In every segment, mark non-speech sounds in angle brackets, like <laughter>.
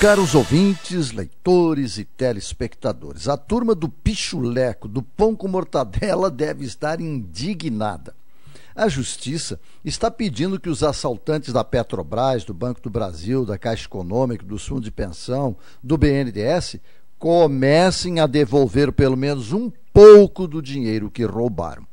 caros ouvintes, leitores e telespectadores, a turma do pichuleco, do pão com mortadela, deve estar indignada. A justiça está pedindo que os assaltantes da Petrobras, do Banco do Brasil, da Caixa Econômica, do Fundo de Pensão, do BNDES, comecem a devolver pelo menos um pouco do dinheiro que roubaram.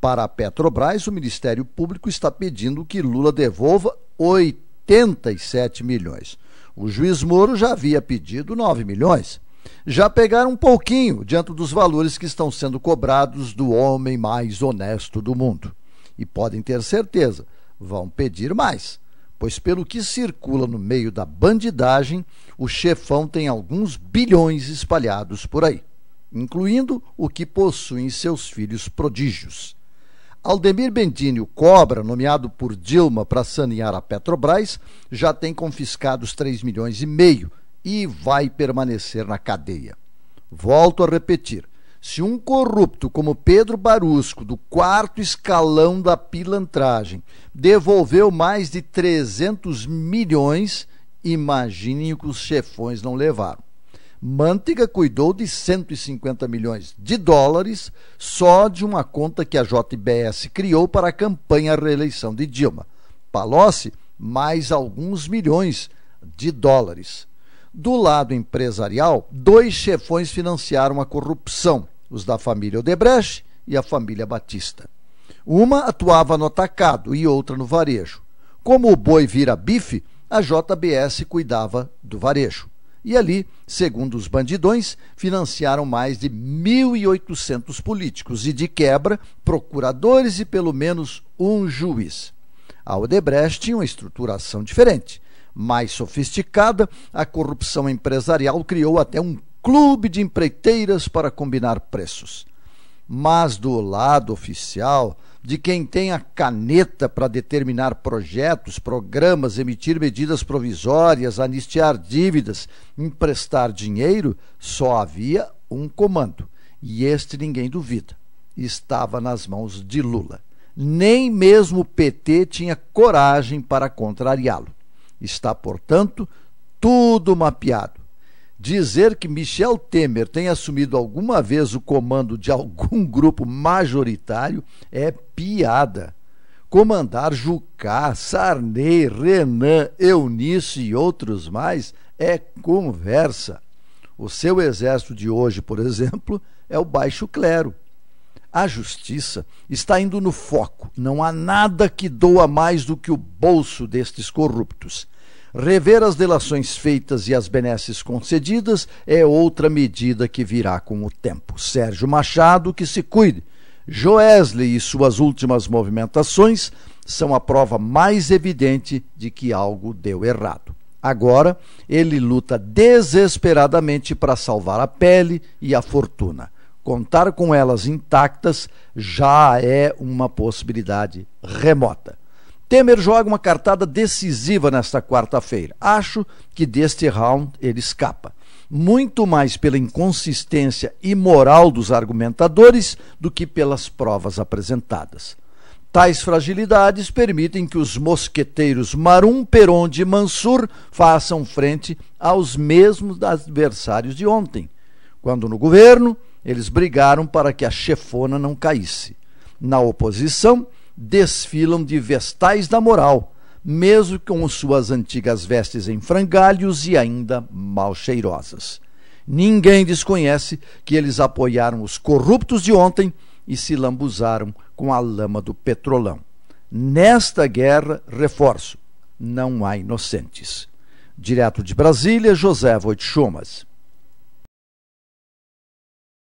Para a Petrobras, o Ministério Público está pedindo que Lula devolva 87 milhões. O juiz Moro já havia pedido 9 milhões. Já pegaram um pouquinho diante dos valores que estão sendo cobrados do homem mais honesto do mundo. E podem ter certeza, vão pedir mais, pois pelo que circula no meio da bandidagem, o chefão tem alguns bilhões espalhados por aí, incluindo o que possuem seus filhos prodígios. Aldemir Bendini, o Cobra, nomeado por Dilma para sanear a Petrobras, já tem confiscados 3 milhões e meio e vai permanecer na cadeia. Volto a repetir: se um corrupto como Pedro Barusco, do quarto escalão da pilantragem, devolveu mais de 300 milhões, imaginem o que os chefões não levaram. Manteiga cuidou de 150 milhões de dólares só de uma conta que a JBS criou para a campanha à reeleição de Dilma. Palocci, mais alguns milhões de dólares. Do lado empresarial, dois chefões financiaram a corrupção, os da família Odebrecht e a família Batista. Uma atuava no atacado e outra no varejo. Como o boi vira bife, a JBS cuidava do varejo. E ali, segundo os bandidões, financiaram mais de 1.800 políticos e, de quebra, procuradores e pelo menos um juiz. A Odebrecht tinha uma estruturação diferente. Mais sofisticada, a corrupção empresarial criou até um clube de empreiteiras para combinar preços. Mas do lado oficial, de quem tem a caneta para determinar projetos, programas, emitir medidas provisórias, anistiar dívidas, emprestar dinheiro, só havia um comando. E este ninguém duvida. Estava nas mãos de Lula. Nem mesmo o PT tinha coragem para contrariá-lo. Está, portanto, tudo mapeado Dizer que Michel Temer tem assumido alguma vez o comando de algum <laughs> grupo majoritário é piada. Comandar Jucá, Sarney, Renan, Eunice e outros mais é conversa. O seu exército de hoje, por exemplo, é o baixo clero. A justiça está indo no foco. Não há nada que doa mais do que o bolso destes corruptos. Rever as delações feitas e as benesses concedidas é outra medida que virá com o tempo. Sérgio Machado, que se cuide. Joesley e suas últimas movimentações são a prova mais evidente de que algo deu errado. Agora, ele luta desesperadamente para salvar a pele e a fortuna. Contar com elas intactas já é uma possibilidade remota. Temer joga uma cartada decisiva nesta quarta-feira. Acho que deste round ele escapa. Muito mais pela inconsistência e moral dos argumentadores do que pelas provas apresentadas. Tais fragilidades permitem que os mosqueteiros Marum, Peronde e Mansur façam frente aos mesmos adversários de ontem, quando no governo eles brigaram para que a chefona não caísse. Na oposição, desfilam de vestais da moral, mesmo com suas antigas vestes em frangalhos e ainda mal cheirosas. Ninguém desconhece que eles apoiaram os corruptos de ontem e se lambuzaram com a lama do petrolão. Nesta guerra, reforço, não há inocentes. Direto de Brasília, José Voit Schumas.